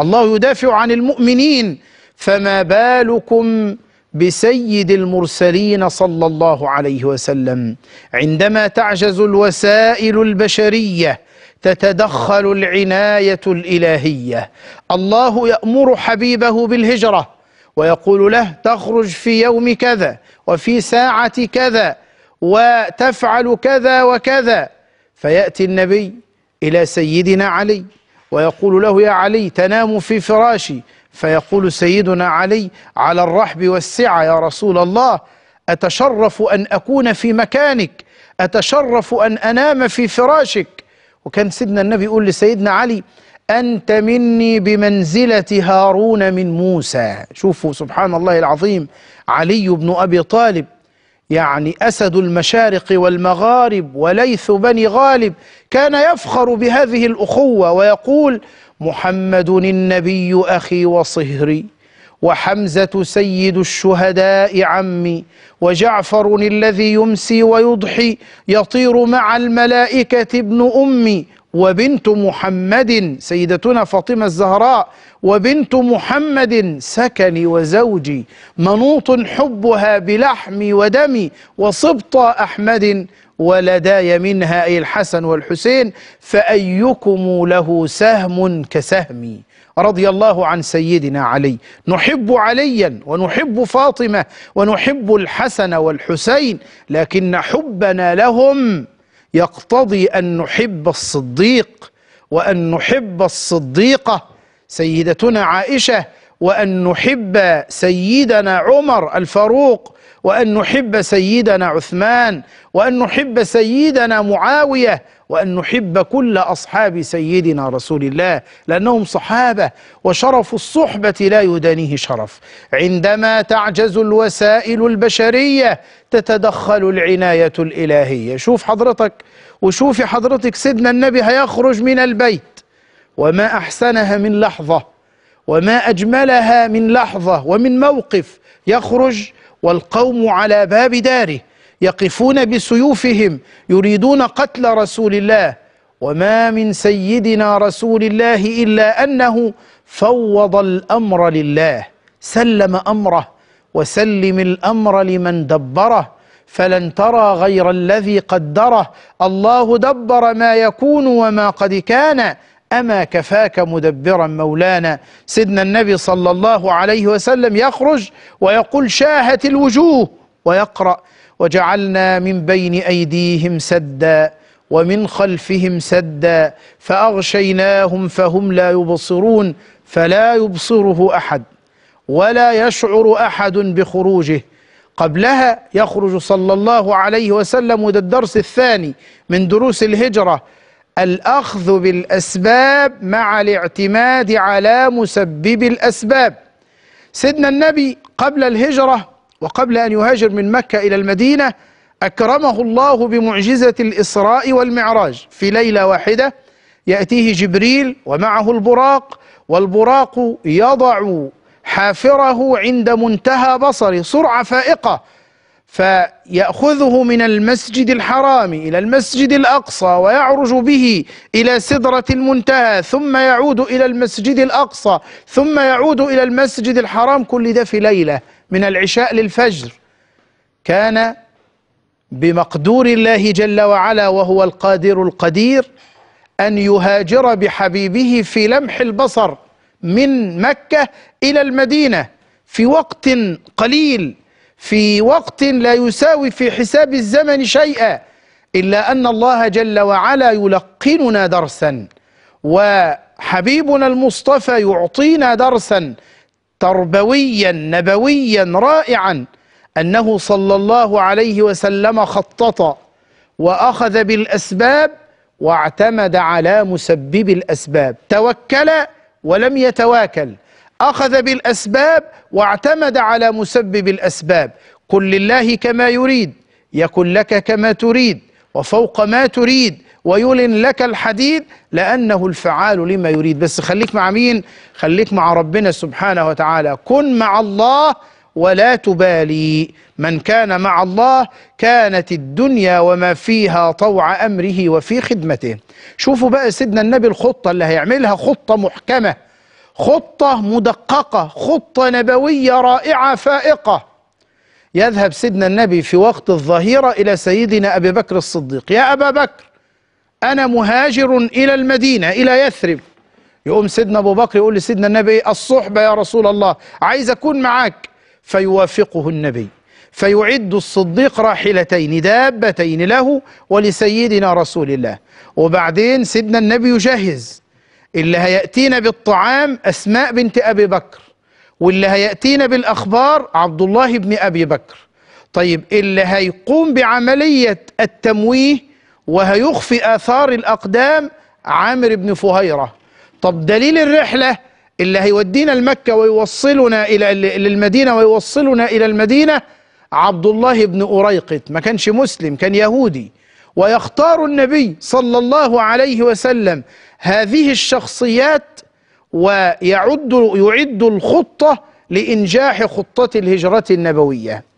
الله يدافع عن المؤمنين فما بالكم بسيد المرسلين صلى الله عليه وسلم عندما تعجز الوسائل البشريه تتدخل العنايه الالهيه الله يامر حبيبه بالهجره ويقول له تخرج في يوم كذا وفي ساعه كذا وتفعل كذا وكذا فياتي النبي الى سيدنا علي ويقول له يا علي تنام في فراشي فيقول سيدنا علي على الرحب والسعة يا رسول الله أتشرف أن أكون في مكانك أتشرف أن أنام في فراشك وكان سيدنا النبي يقول لسيدنا علي أنت مني بمنزلة هارون من موسى شوفوا سبحان الله العظيم علي بن أبي طالب يعني أسد المشارق والمغارب وليث بني غالب كان يفخر بهذه الأخوة ويقول محمد النبي أخي وصهري وحمزة سيد الشهداء عمي وجعفر الذي يمسي ويضحي يطير مع الملائكة ابن أمي وبنت محمد سيدتنا فاطمة الزهراء وبنت محمد سكني وزوجي منوط حبها بلحمي ودمي وصبط أحمد ولداي منها أي الحسن والحسين فأيكم له سهم كسهمي رضي الله عن سيدنا علي نحب عليا ونحب فاطمة ونحب الحسن والحسين لكن حبنا لهم يقتضي أن نحب الصديق وأن نحب الصديقة سيدتنا عائشة وأن نحب سيدنا عمر الفاروق وأن نحب سيدنا عثمان وأن نحب سيدنا معاوية وأن نحب كل أصحاب سيدنا رسول الله لأنهم صحابة وشرف الصحبة لا يدانيه شرف عندما تعجز الوسائل البشرية تتدخل العناية الإلهية شوف حضرتك وشوفي حضرتك سيدنا النبي هيخرج من البيت وما أحسنها من لحظة وما أجملها من لحظة ومن موقف يخرج والقوم على باب داره يقفون بسيوفهم يريدون قتل رسول الله وما من سيدنا رسول الله إلا أنه فوض الأمر لله سلم أمره وسلم الأمر لمن دبره فلن ترى غير الذي قدره الله دبر ما يكون وما قد كان أما كفاك مدبرا مولانا سيدنا النبي صلى الله عليه وسلم يخرج ويقول شاهت الوجوه ويقرأ وجعلنا من بين أيديهم سدا ومن خلفهم سدا فأغشيناهم فهم لا يبصرون فلا يبصره أحد ولا يشعر أحد بخروجه قبلها يخرج صلى الله عليه وسلم وده الدرس الثاني من دروس الهجرة الأخذ بالأسباب مع الاعتماد على مسبب الأسباب سيدنا النبي قبل الهجرة وقبل أن يهاجر من مكة إلى المدينة أكرمه الله بمعجزة الإسراء والمعراج في ليلة واحدة يأتيه جبريل ومعه البراق والبراق يضع حافره عند منتهى بصره سرعة فائقة فيأخذه من المسجد الحرام إلى المسجد الأقصى ويعرج به إلى سدرة المنتهى ثم يعود إلى المسجد الأقصى ثم يعود إلى المسجد الحرام كل ده في ليلة من العشاء للفجر كان بمقدور الله جل وعلا وهو القادر القدير أن يهاجر بحبيبه في لمح البصر من مكة إلى المدينة في وقت قليل في وقت لا يساوي في حساب الزمن شيئا إلا أن الله جل وعلا يلقننا درسا وحبيبنا المصطفى يعطينا درسا تربويا نبويا رائعا أنه صلى الله عليه وسلم خطط وأخذ بالأسباب واعتمد على مسبب الأسباب توكل ولم يتواكل أخذ بالأسباب واعتمد على مسبب الأسباب قل لله كما يريد يكن لك كما تريد وفوق ما تريد ويلن لك الحديد لأنه الفعال لما يريد بس خليك مع مين خليك مع ربنا سبحانه وتعالى كن مع الله ولا تبالي من كان مع الله كانت الدنيا وما فيها طوع أمره وفي خدمته شوفوا بقى سيدنا النبي الخطة اللي هيعملها خطة محكمة خطة مدققة خطة نبوية رائعة فائقة يذهب سيدنا النبي في وقت الظهيرة إلى سيدنا أبي بكر الصديق يا أبا بكر أنا مهاجر إلى المدينة إلى يثرب يقوم سيدنا أبو بكر يقول لسيدنا النبي الصحبة يا رسول الله عايز أكون معاك فيوافقه النبي فيعد الصديق راحلتين دابتين له ولسيدنا رسول الله وبعدين سيدنا النبي يجهز اللي هيأتينا بالطعام أسماء بنت أبي بكر واللي هيأتينا بالأخبار عبد الله بن أبي بكر طيب اللي هيقوم بعملية التمويه وهيخفي آثار الأقدام عامر بن فهيرة طب دليل الرحلة اللي هيودينا المكة ويوصلنا إلى للمدينة ويوصلنا إلى المدينة عبد الله بن أريقط ما كانش مسلم كان يهودي ويختار النبي صلى الله عليه وسلم هذه الشخصيات ويعد يعد الخطة لإنجاح خطة الهجرة النبوية